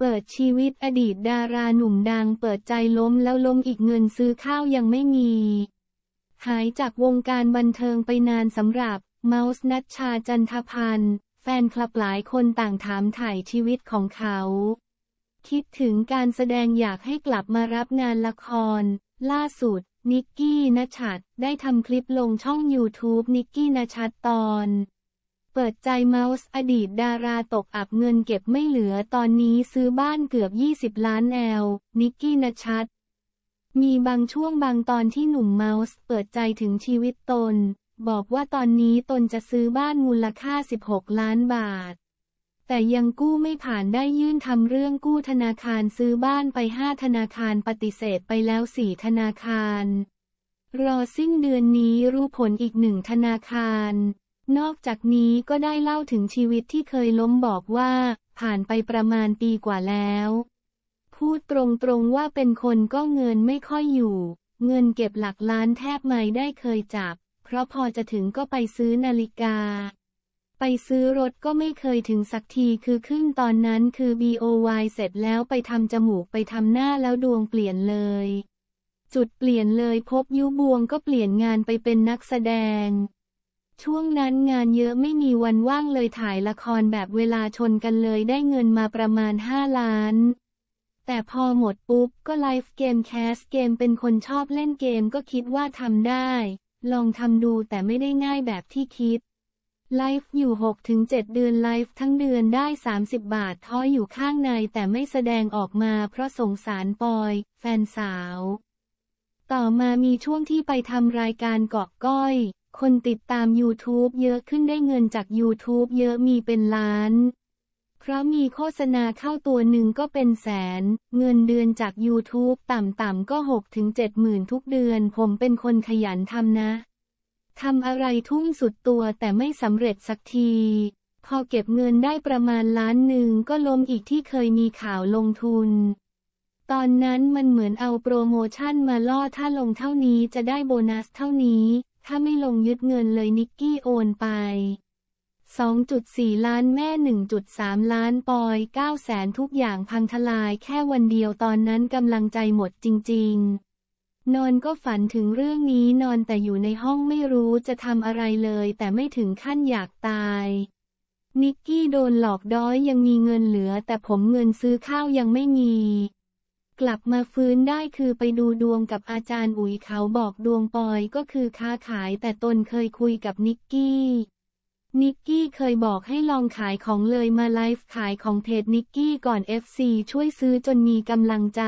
เปิดชีวิตอดีตดาราหนุ่มดังเปิดใจล้มแล้วล้มอีกเงินซื้อข้าวยังไม่มีหายจากวงการบันเทิงไปนานสำหรับ เมาส์นัชชาจันทพันธ์แฟนคลับหลายคนต่างถามถ่ายชีวิตของเขา คิดถึงการแสดงอยากให้กลับมารับงานละคร ล่าสุดนิกกี้นัชัด ได้ทำคลิปลงช่อง YouTube นิกกี้นัชัดตอนเปิดใจเมาส์อดีตดาราตกอับเงินเก็บไม่เหลือ ตอนนี้ซื้อบ้านเกือบ 20 ล้านแอล นิกกี้นชัด มีบางช่วงบางตอนที่หนุ่มเมาส์เปิดใจถึงชีวิตตน บอกว่าตอนนี้ตนจะซื้อบ้านมูลค่า 16 ล้านบาท แต่ยังกู้ไม่ผ่านได้ยื่นทำเรื่องกู้ธนาคารซื้อบ้านไป 5 ธนาคารปฏิเสธไปแล้ว 4 ธนาคาร รอสิ้นเดือนนี้รู้ผลอีกหนึ่งธนาคารนอกจากนี้ก็ได้เล่าถึงชีวิตที่เคยล้มบอกว่า ผ่านไปประมาณปีกว่าแล้ว พูดตรงๆว่าเป็นคนก็เงินไม่ค่อยอยู่ เงินเก็บหลักล้านแทบไม่ได้เคยจับ เพราะพอจะถึงก็ไปซื้อนาฬิกา ไปซื้อรถก็ไม่เคยถึงสักทีคือขึ้นตอนนั้นคือ BOY เสร็จแล้วไปทำจมูกไปทำหน้าแล้วดวงเปลี่ยนเลย จุดเปลี่ยนเลยพบยุบวงก็เปลี่ยนงานไปเป็นนักแสดงช่วงนั้นงานเยอะไม่มีวันว่างเลยถ่ายละครแบบเวลาชนกันเลยได้เงินมาประมาณ 5 ล้าน แต่พอหมดปุ๊บก็ไลฟ์เกมแคสเกมเป็นคนชอบเล่นเกมก็คิดว่าทำได้ ลองทำดูแต่ไม่ได้ง่ายแบบที่คิดไลฟ์อยู่6-7 เดือนไลฟ์ทั้งเดือนได้ 30 บาทท้ออยู่ข้างในแต่ไม่แสดงออกมาเพราะสงสารปอย แฟนสาว ต่อมามีช่วงที่ไปทำรายการเกาะก้อยคนติดตาม YouTube เยอะขึ้นได้เงินจาก YouTube เยอะมีเป็นล้าน เพราะมีโฆษณาเข้าตัวหนึ่งก็เป็นแสน เงินเดือนจาก YouTube ต่ำๆก็6ถึง7หมื่นทุกเดือน ผมเป็นคนขยันทำนะ ทำอะไรทุ่มสุดตัวแต่ไม่สำเร็จสักที พอเก็บเงินได้ประมาณล้านหนึ่งก็ล้มอีกที่เคยมีข่าวลงทุน ตอนนั้นมันเหมือนเอาโปรโมชั่นมาล่อถ้าลงเท่านี้จะได้โบนัสเท่านี้ถ้าไม่ลงยึดเงินเลยนิกกี้โอนไป 2.4 ล้านแม่ 1.3 ล้านปอย 9 แสนทุกอย่างพังทลายแค่วันเดียวตอนนั้นกำลังใจหมดจริง ๆ นอนก็ฝันถึงเรื่องนี้นอนแต่อยู่ในห้องไม่รู้จะทำอะไรเลยแต่ไม่ถึงขั้นอยากตาย นิกกี้โดนหลอกด้อยยังมีเงินเหลือแต่ผมเงินซื้อข้าวยังไม่มีกลับมาฟื้นได้คือไปดูดวงกับอาจารย์อุ๋ยเขาบอกดวงปอยก็คือค้าขายแต่ตนเคยคุยกับนิกกี้ นิกกี้เคยบอกให้ลองขายของเลยมาไลฟ์ขายของเทจดนิกกี้ก่อน FC ช่วยซื้อจนมีกำลังใจ